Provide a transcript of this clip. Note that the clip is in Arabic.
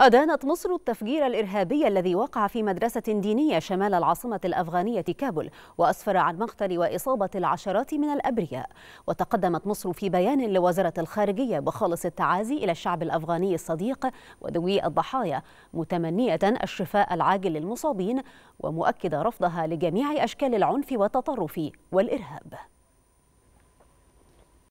أدانت مصر التفجير الإرهابي الذي وقع في مدرسة دينية شمال العاصمة الأفغانية كابول وأسفر عن مقتل وإصابة العشرات من الأبرياء وتقدمت مصر في بيان لوزارة الخارجية بخالص التعازي إلى الشعب الأفغاني الصديق وذوي الضحايا متمنية الشفاء العاجل للمصابين ومؤكدة رفضها لجميع أشكال العنف والتطرف والإرهاب